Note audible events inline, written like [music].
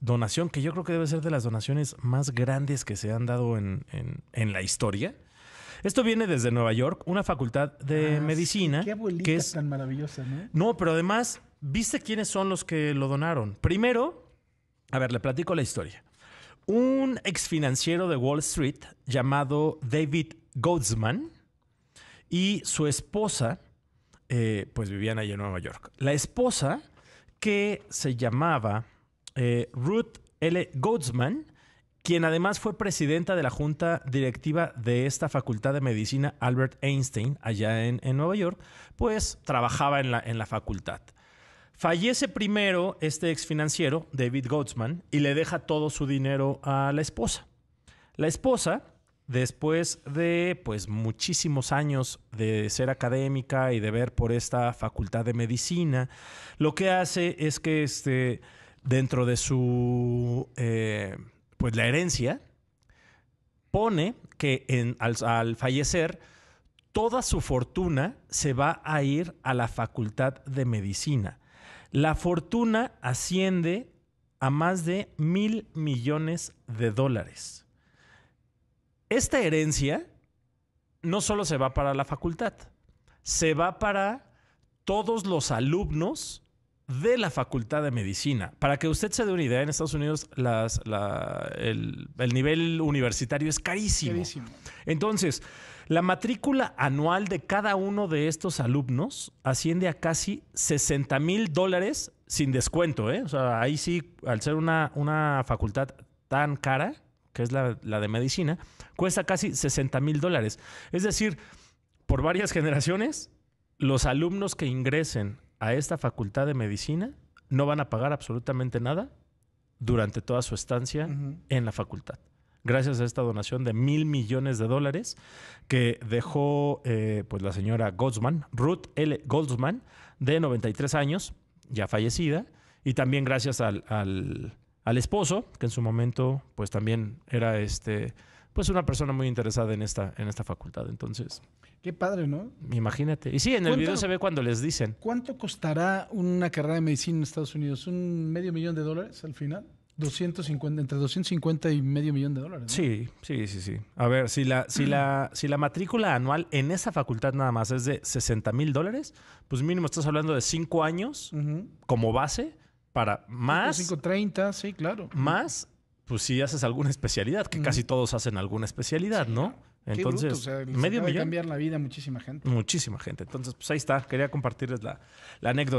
donación que yo creo que debe ser de las donaciones más grandes que se han dado en, la historia. Esto viene desde Nueva York, una facultad de ah, medicina. qué que es tan maravillosa, ¿no? No, pero además, ¿viste quiénes son los que lo donaron? Primero, a ver, le platico la historia. Un ex financiero de Wall Street llamado David Goldsman y su esposa, eh, pues vivían allí en Nueva York. La esposa que se llamaba eh, Ruth L. Goldsman, quien además fue presidenta de la junta directiva de esta facultad de medicina Albert Einstein, allá en, Nueva York, pues trabajaba en la, en la facultad. Fallece primero este ex financiero, David Goldsman, y le deja todo su dinero a la esposa. La esposa, después de pues muchísimos años de ser académica y de ver por esta facultad de medicina, lo que hace es que este, dentro de su, eh, pues la herencia, pone que al, al fallecer toda su fortuna se va a ir a la Facultad de Medicina. La fortuna asciende a más de mil millones de dólares. Esta herencia no solo se va para la facultad, se va para todos los alumnos de la Facultad de Medicina. Para que usted se dé una idea, en Estados Unidos el, nivel universitario es carísimo. Entonces, la matrícula anual de cada uno de estos alumnos asciende a casi 60 mil dólares sin descuento. ¿eh? O sea, ahí sí, al ser una, una facultad tan cara, que es la, la de medicina, cuesta casi 60 mil dólares. Es decir, por varias generaciones, los alumnos que ingresen a esta facultad de medicina, no van a pagar absolutamente nada durante toda su estancia en la facultad. Gracias a esta donación de mil millones de dólares que dejó eh, pues la señora Goldsman, Ruth L. Goldsman, de 93 años, ya fallecida, y también gracias al, al, al esposo, que en su momento pues también era este pues una persona muy interesada en esta, en esta facultad. Entonces. Qué padre, ¿no? Imagínate. Y sí, en el video se ve cuando les dicen. ¿Cuánto costará una carrera de medicina en Estados Unidos? ¿Un medio millón de dólares al final? 250, entre 250 y medio millón de dólares. Sí, sí, sí, sí. A ver, si la, si, la, [clears throat] si la matrícula anual en esa facultad nada más es de 60 mil dólares, pues mínimo estás hablando de cinco años como base para más. 530, sí, claro. Más pues si haces alguna especialidad, que casi todos hacen alguna especialidad, ¿no? Ah, Entonces, bruto, medio cambiar la vida muchísima gente. Muchísima gente. Entonces, pues ahí está. Quería compartirles la, la anécdota.